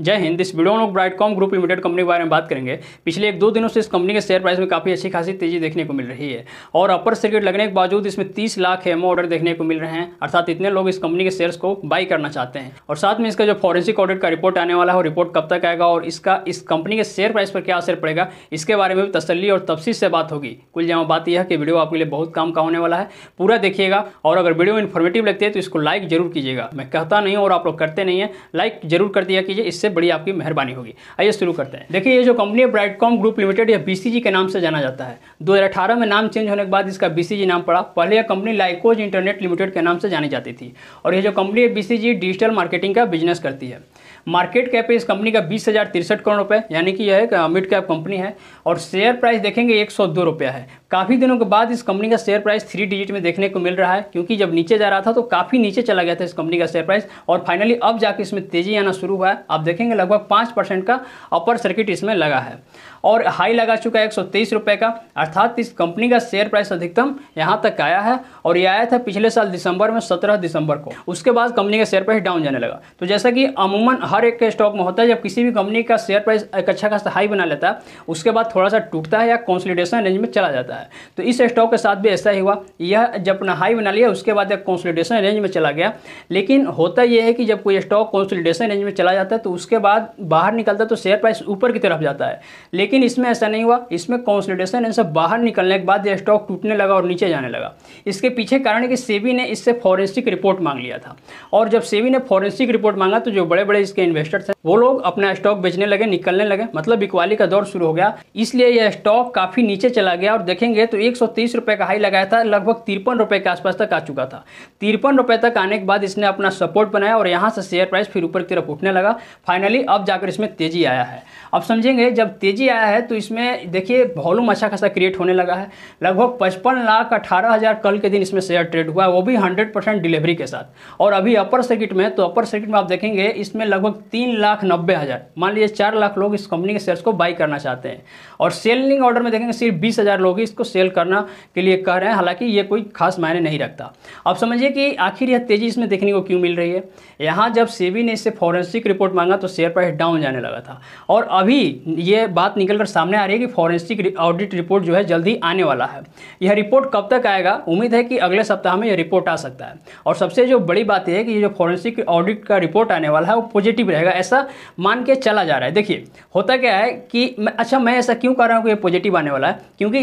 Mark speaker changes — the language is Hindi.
Speaker 1: जय हिंद इस वीडियो में लोग ब्राइटकॉम ग्रुप लिमिटेड कंपनी के बारे में बात करेंगे पिछले एक दो दिनों से इस कंपनी के शेयर प्राइस में काफ़ी अच्छी खासी तेजी देखने को मिल रही है और अपर सर्किट लगने के बावजूद इसमें 30 लाख एमओ ऑर्डर देखने को मिल रहे हैं अर्थात इतने लोग इस कंपनी के शेयर्स को बाई करना चाहते हैं और साथ में इसका जो फॉरेंसिक ऑडिट का रिपोर्ट आने वाला है रिपोर्ट कब तक आएगा और इसका इस कंपनी के शेयर प्राइस पर क्या असर पड़ेगा इसके बारे में भी तसली और तफसी से बात होगी कुल जमा बात यह है कि वीडियो आपके लिए बहुत काम का होने वाला है पूरा देखिएगा और अगर वीडियो इन्फॉर्मेटिव लगती है तो इसको लाइक जरूर कीजिएगा मैं कहता नहीं और आप लोग करते नहीं है लाइक जरूर कर दिया कीजिए इससे इससे बड़ी आपकी मेहरबानी होगी आइए शुरू करते हैं देखिए ये जो कंपनी है ब्राइटकॉम ग्रुप लिमिटेड या बीसीजी के नाम से जाना जाता है 2018 में नाम चेंज होने के बाद इसका बीसीजी नाम पड़ा पहले यह कंपनी लाइकोज इंटरनेट लिमिटेड के नाम से जानी जाती थी और ये जो कंपनी है बीसीजी डिजिटल मार्केटिंग का बिजनेस करती है मार्केट कैप है इस कंपनी का बीस हज़ार तिरसठ करोड़ रुपए यानी कि यह एक मिड कैप कंपनी है और शेयर प्राइस देखेंगे एक सौ दो रुपया है काफ़ी दिनों के बाद इस कंपनी का शेयर प्राइस थ्री डिजिट में देखने को मिल रहा है क्योंकि जब नीचे जा रहा था तो काफ़ी नीचे चला गया था इस कंपनी का शेयर प्राइस और फाइनली अब जाके इसमें तेज़ी आना शुरू हुआ है आप देखेंगे लगभग पाँच परसेंट का अपर सर्किट इसमें लगा है और हाई लगा चुका है एक रुपए का अर्थात इस कंपनी का शेयर प्राइस अधिकतम यहाँ तक आया है और यह आया था पिछले साल दिसंबर में सत्रह दिसंबर को उसके बाद कंपनी का शेयर प्राइस डाउन जाने लगा तो जैसा कि अमूमन हर एक स्टॉक में होता है जब किसी भी कंपनी का शेयर प्राइस एक अच्छा खासा हाई बना लेता है उसके बाद थोड़ा सा टूटता है या कॉन्सोलिडेशन रेंज में चला जाता है तो इस स्टॉक के साथ भी ऐसा ही हुआ यह जब अपना हाई बना लिया उसके बाद एक कॉन्सोलिडेशन रेंज में चला गया लेकिन होता यह है कि जब कोई स्टॉक कॉन्सोलिडेशन रेंज में चला जाता है तो उसके बाद बाहर निकलता तो शेयर प्राइस ऊपर की तरफ जाता है लेकिन इसमें ऐसा नहीं हुआ इसमें कॉन्सोलिडेशन रेंज से बाहर निकलने के बाद यह स्टॉक टूटने लगा और नीचे जाने लगा इसके पीछे कारण है कि सेबी ने इससे फॉरेंसिक रिपोर्ट मांग लिया था और जब सेबी ने फॉरेंसिक रिपोर्ट मांगा तो जो बड़े बड़े इसके इन्वेस्टर्स हैं वो लोग अपना स्टॉक बेचने लगे निकलने लगे मतलब इक्वाली का दौर शुरू हो गया इसलिए यह स्टॉक काफ़ी नीचे चला गया और देखेंगे तो एक रुपए का हाई लगाया था लगभग तिरपन रुपए के आसपास तक आ चुका था तिरपन रुपए तक आने के बाद इसने अपना सपोर्ट बनाया और यहाँ से शेयर प्राइस फिर ऊपर की तरफ उठने लगा फाइनली अब जाकर इसमें तेजी आया है अब समझेंगे जब तेजी आया है तो इसमें देखिए वॉल्यूम अच्छा खासा क्रिएट होने लगा है लगभग पचपन लाख अठारह हज़ार कल के दिन इसमें शेयर ट्रेड हुआ है वो भी हंड्रेड परसेंट डिलीवरी के साथ और अभी अपर सर्किट में तो अपर सर्किट में आप देखेंगे इसमें लगभग लोग तीन लाख नब्बे हज़ार मान लीजिए चार लाख लोग इस कंपनी के शेयर्स को बाई करना चाहते हैं और सेलिंग ऑर्डर में देखेंगे सिर्फ बीस हज़ार लोग इसको सेल करना के लिए कह रहे हैं हालांकि ये कोई खास मायने नहीं रखता अब समझिए कि आखिर यह तेज़ी इसमें देखने को क्यों मिल रही है यहाँ जब सेबी ने इससे फॉरेंसिक रिपोर्ट मांगा तो शेयर प्राइस डाउन जाने लगा था और अभी ये बात निकल कर सामने आ रही है कि फॉरेंसिक ऑडिट रिपोर्ट जो है जल्दी आने वाला है यह रिपोर्ट कब तक आएगा उम्मीद है कि अगले सप्ताह में यह रिपोर्ट आ सकता है और सबसे जो बड़ी बात यह है कि ये जो फॉरेंसिक ऑडिट का रिपोर्ट आने वाला है वो पॉजिटिव पॉजिटिव रहेगा ऐसा मान के चला जा रहा है देखिए होता क्या है कि अच्छा मैं ऐसा क्यों कर रहा हूँ कि ये पॉजिटिव आने वाला है क्योंकि